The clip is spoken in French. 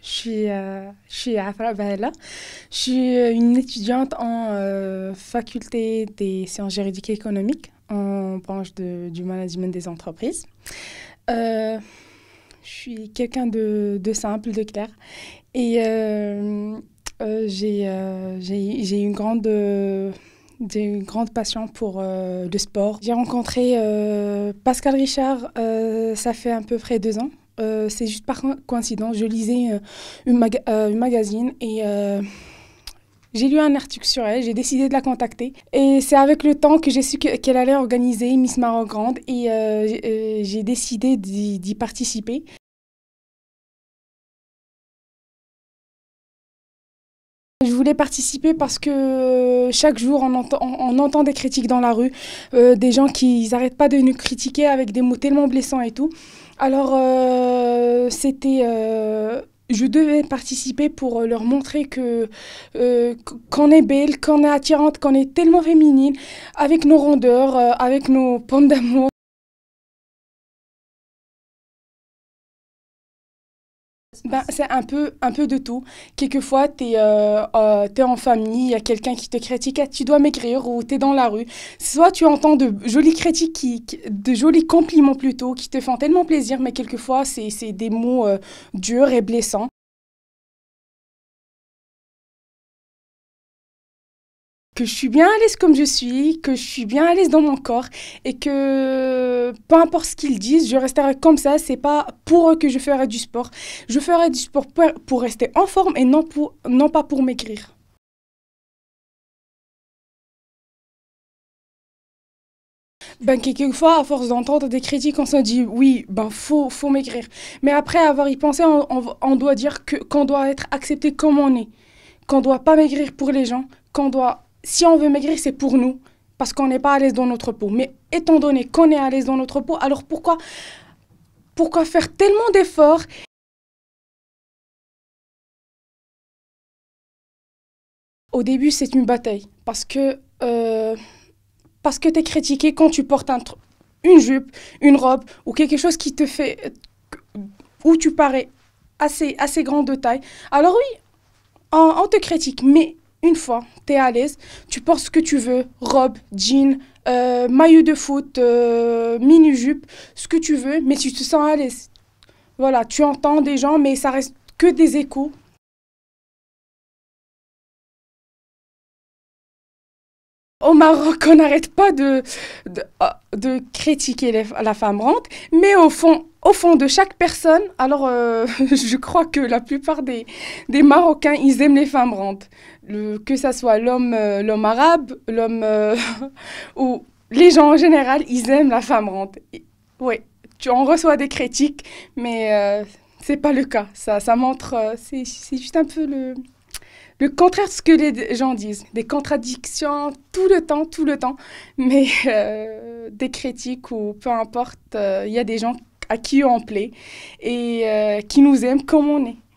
Euh, je suis, je suis Afra Je suis une étudiante en euh, faculté des sciences juridiques et économiques en branche du management des entreprises. Euh, je suis quelqu'un de, simple, de clair. Et j'ai une grande une grande passion pour le sport. J'ai rencontré Pascal Richard, ça fait à peu près deux ans. Euh, c'est juste par coïncidence, je lisais euh, euh, une, magazine et j'ai lu un article sur elle, j'ai décidé de la contacter. Et c'est avec le temps que j'ai su qu'elle allait organiser Miss Maroc Grande et j'ai décidé d'y participer. voulais participer parce que euh, chaque jour, on entend, des critiques dans la rue, euh, des gens qui n'arrêtent pas de nous critiquer avec des mots tellement blessants et tout. Alors, euh, c'était. je devais participer pour leur montrer que qu'on est belle, qu'on est attirante, qu'on est tellement féminine, avec nos rondeurs, avec nos pentes d'amour. Ben, c'est un peu, un peu de tout. Quelquefois, tu es, euh, euh, en famille, il y a quelqu'un qui te critique, ah, tu dois maigrir, ou tu es dans la rue. Soit tu entends de jolies critiques, qui, de jolis compliments plutôt, qui te font tellement plaisir, mais quelquefois, c'est des mots euh, durs et blessants. que je suis bien à l'aise comme je suis, que je suis bien à l'aise dans mon corps et que peu importe ce qu'ils disent, je resterai comme ça. C'est pas pour eux que je ferai du sport. Je ferai du sport pour, rester en forme et non, pour, non pas pour maigrir. ben quelquefois à force d'entendre des critiques on se dit oui ben faut faut maigrir mais après avoir y pensé on, on doit dire que qu'on doit être accepté comme on est qu'on doit pas maigrir pour les gens qu'on doit si on veut maigrir, c'est pour nous, parce qu'on n'est pas à l'aise dans notre peau. Mais étant donné qu'on est à l'aise dans notre peau, alors pourquoi, faire tellement d'efforts Au début, c'est une bataille, parce que, euh, parce que tu es critiqué quand tu portes une jupe, une robe, ou quelque chose qui te fait... où tu parais assez, assez grand de taille. Alors oui, on te critique, mais une fois, tu es à l'aise, tu portes ce que tu veux, robe, jean, euh, maillot de foot, euh, mini-jupe, ce que tu veux, mais tu te sens à l'aise. Voilà, tu entends des gens, mais ça reste que des échos. Au Maroc, on n'arrête pas de, critiquer la femme rente, mais au fond, au fond de chaque personne, alors euh, je crois que la plupart des, Marocains, ils aiment les femmes rentes Le, que ça soit l'homme euh, l'homme arabe, l'homme... Euh, ou les gens en général, ils aiment la femme ouais Oui, en reçois des critiques, mais c'est pas le cas. Ça, ça montre... c'est juste un peu le, le contraire de ce que les gens disent. Des contradictions tout le temps, tout le temps. Mais des critiques ou peu importe, il y a des gens à qui on plaît et euh, qui nous aime comme on est.